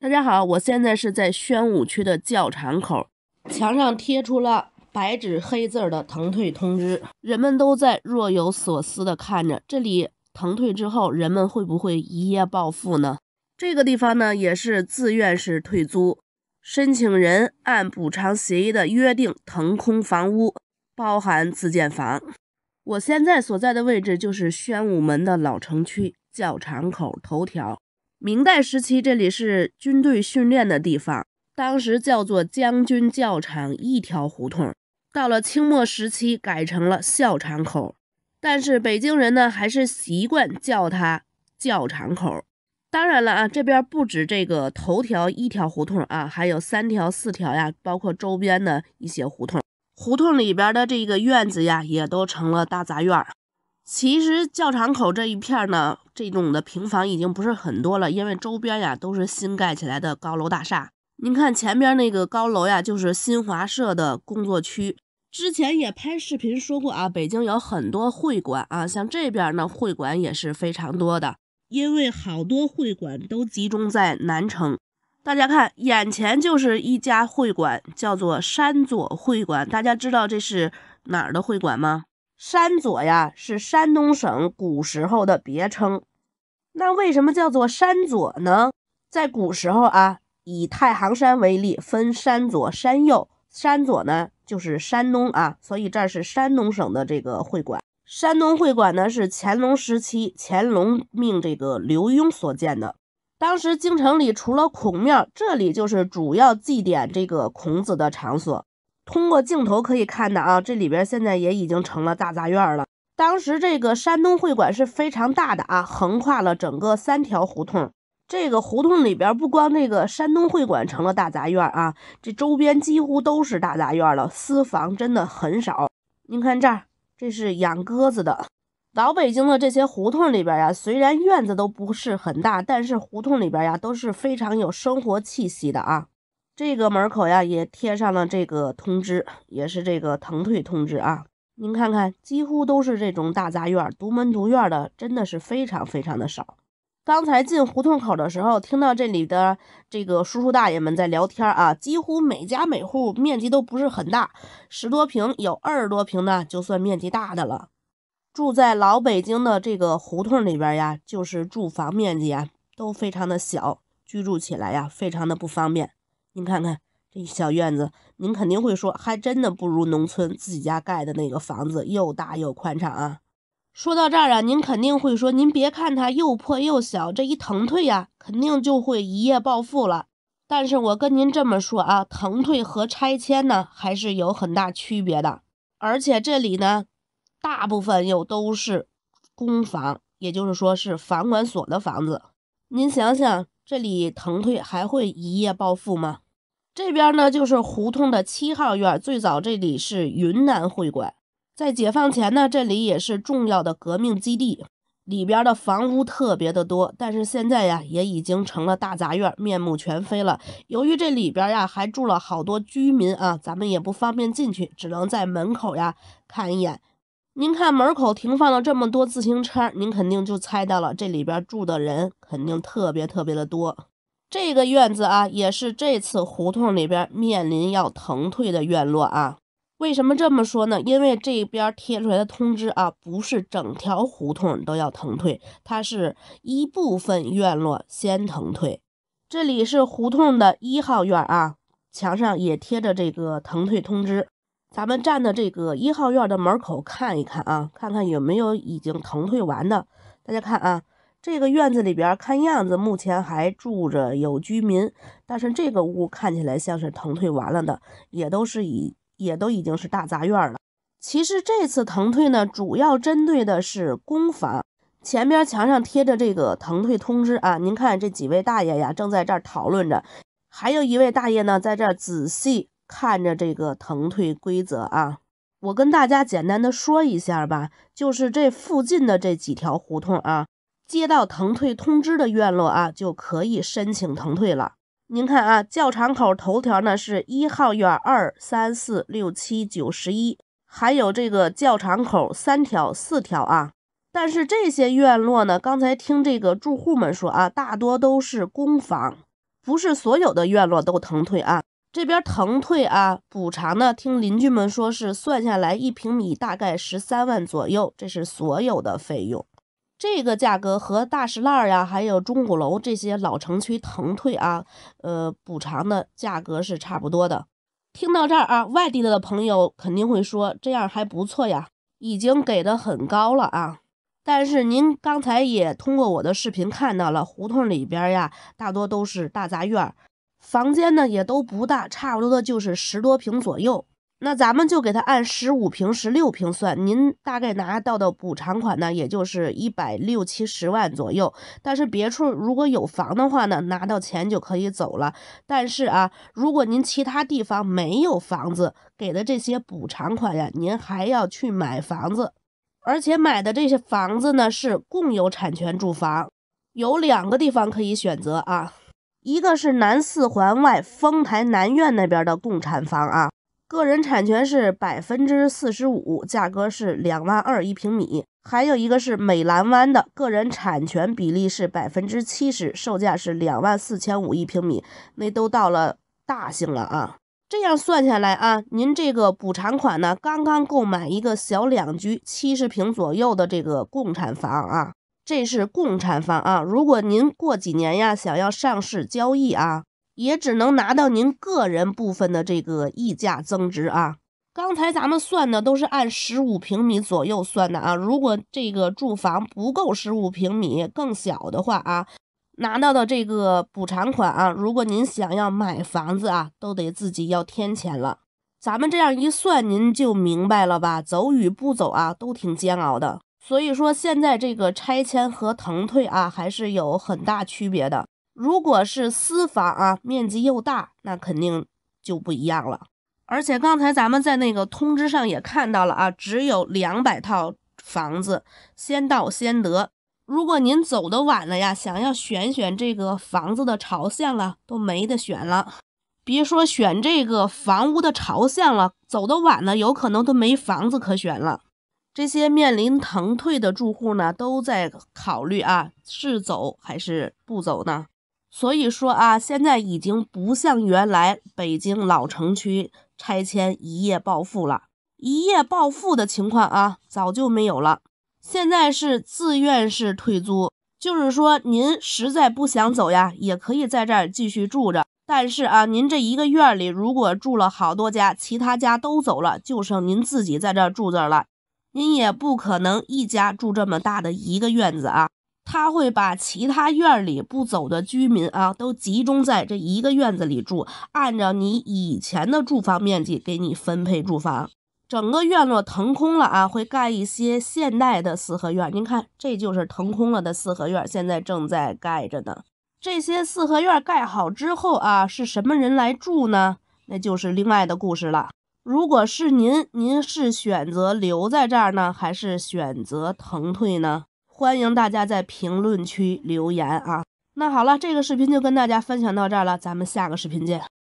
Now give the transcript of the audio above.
大家好，我现在是在宣武区的教场口，墙上贴出了白纸黑字的腾退通知，人们都在若有所思的看着。这里腾退之后，人们会不会一夜暴富呢？这个地方呢也是自愿式退租，申请人按补偿协议的约定腾空房屋，包含自建房。我现在所在的位置就是宣武门的老城区教场口头条。明代时期，这里是军队训练的地方，当时叫做将军校场一条胡同。到了清末时期，改成了校场口，但是北京人呢，还是习惯叫它校场口。当然了啊，这边不止这个头条一条胡同啊，还有三条、四条呀，包括周边的一些胡同。胡同里边的这个院子呀，也都成了大杂院。其实校场口这一片呢。这种的平房已经不是很多了，因为周边呀都是新盖起来的高楼大厦。您看前边那个高楼呀，就是新华社的工作区。之前也拍视频说过啊，北京有很多会馆啊，像这边呢会馆也是非常多的，因为好多会馆都集中在南城。大家看，眼前就是一家会馆，叫做山左会馆。大家知道这是哪儿的会馆吗？山左呀，是山东省古时候的别称。那为什么叫做山左呢？在古时候啊，以太行山为例，分山左、山右。山左呢，就是山东啊，所以这是山东省的这个会馆。山东会馆呢，是乾隆时期，乾隆命这个刘墉所建的。当时京城里除了孔庙，这里就是主要祭奠这个孔子的场所。通过镜头可以看到啊，这里边现在也已经成了大杂院了。当时这个山东会馆是非常大的啊，横跨了整个三条胡同。这个胡同里边不光这个山东会馆成了大杂院啊，这周边几乎都是大杂院了，私房真的很少。您看这儿，这是养鸽子的。老北京的这些胡同里边呀，虽然院子都不是很大，但是胡同里边呀都是非常有生活气息的啊。这个门口呀，也贴上了这个通知，也是这个腾退通知啊。您看看，几乎都是这种大杂院，独门独院的，真的是非常非常的少。刚才进胡同口的时候，听到这里的这个叔叔大爷们在聊天啊，几乎每家每户面积都不是很大，十多平有二十多平呢，就算面积大的了。住在老北京的这个胡同里边呀，就是住房面积啊都非常的小，居住起来呀非常的不方便。您看看这小院子，您肯定会说，还真的不如农村自己家盖的那个房子又大又宽敞啊。说到这儿啊，您肯定会说，您别看它又破又小，这一腾退呀，肯定就会一夜暴富了。但是我跟您这么说啊，腾退和拆迁呢，还是有很大区别的。而且这里呢，大部分又都是公房，也就是说是房管所的房子。您想想，这里腾退还会一夜暴富吗？这边呢，就是胡同的七号院。最早这里是云南会馆，在解放前呢，这里也是重要的革命基地。里边的房屋特别的多，但是现在呀，也已经成了大杂院，面目全非了。由于这里边呀还住了好多居民啊，咱们也不方便进去，只能在门口呀看一眼。您看门口停放了这么多自行车，您肯定就猜到了，这里边住的人肯定特别特别的多。这个院子啊，也是这次胡同里边面临要腾退的院落啊。为什么这么说呢？因为这边贴出来的通知啊，不是整条胡同都要腾退，它是一部分院落先腾退。这里是胡同的一号院啊，墙上也贴着这个腾退通知。咱们站的这个一号院的门口看一看啊，看看有没有已经腾退完的。大家看啊。这个院子里边看样子目前还住着有居民，但是这个屋看起来像是腾退完了的，也都是已也都已经是大杂院了。其实这次腾退呢，主要针对的是公房。前边墙上贴着这个腾退通知啊，您看这几位大爷呀，正在这儿讨论着，还有一位大爷呢，在这仔细看着这个腾退规则啊。我跟大家简单的说一下吧，就是这附近的这几条胡同啊。接到腾退通知的院落啊，就可以申请腾退了。您看啊，教场口头条呢是一号院二三四六七九十一，还有这个教场口三条四条啊。但是这些院落呢，刚才听这个住户们说啊，大多都是公房，不是所有的院落都腾退啊。这边腾退啊，补偿呢，听邻居们说是算下来一平米大概十三万左右，这是所有的费用。这个价格和大石烂呀，还有钟鼓楼这些老城区腾退啊，呃，补偿的价格是差不多的。听到这儿啊，外地的朋友肯定会说这样还不错呀，已经给的很高了啊。但是您刚才也通过我的视频看到了，胡同里边呀，大多都是大杂院，房间呢也都不大，差不多的就是十多平左右。那咱们就给他按十五平、十六平算，您大概拿到的补偿款呢，也就是一百六七十万左右。但是别处如果有房的话呢，拿到钱就可以走了。但是啊，如果您其他地方没有房子，给的这些补偿款呀，您还要去买房子，而且买的这些房子呢是共有产权住房，有两个地方可以选择啊，一个是南四环外丰台南苑那边的共产房啊。个人产权是百分之四十五，价格是两万二一平米。还有一个是美兰湾的，个人产权比例是百分之七十，售价是两万四千五一平米。那都到了大型了啊！这样算下来啊，您这个补偿款呢，刚刚购买一个小两居七十平左右的这个共产房啊，这是共产房啊。如果您过几年呀，想要上市交易啊。也只能拿到您个人部分的这个溢价增值啊。刚才咱们算的都是按十五平米左右算的啊。如果这个住房不够十五平米，更小的话啊，拿到的这个补偿款啊，如果您想要买房子啊，都得自己要添钱了。咱们这样一算，您就明白了吧？走与不走啊，都挺煎熬的。所以说，现在这个拆迁和腾退啊，还是有很大区别的。如果是私房啊，面积又大，那肯定就不一样了。而且刚才咱们在那个通知上也看到了啊，只有两百套房子，先到先得。如果您走的晚了呀，想要选选这个房子的朝向了，都没得选了。别说选这个房屋的朝向了，走的晚了，有可能都没房子可选了。这些面临腾退的住户呢，都在考虑啊，是走还是不走呢？所以说啊，现在已经不像原来北京老城区拆迁一夜暴富了，一夜暴富的情况啊，早就没有了。现在是自愿式退租，就是说您实在不想走呀，也可以在这儿继续住着。但是啊，您这一个院里如果住了好多家，其他家都走了，就剩您自己在这儿住这儿了，您也不可能一家住这么大的一个院子啊。他会把其他院里不走的居民啊，都集中在这一个院子里住，按照你以前的住房面积给你分配住房。整个院落腾空了啊，会盖一些现代的四合院。您看，这就是腾空了的四合院，现在正在盖着呢。这些四合院盖好之后啊，是什么人来住呢？那就是另外的故事了。如果是您，您是选择留在这儿呢，还是选择腾退呢？欢迎大家在评论区留言啊！那好了，这个视频就跟大家分享到这儿了，咱们下个视频见。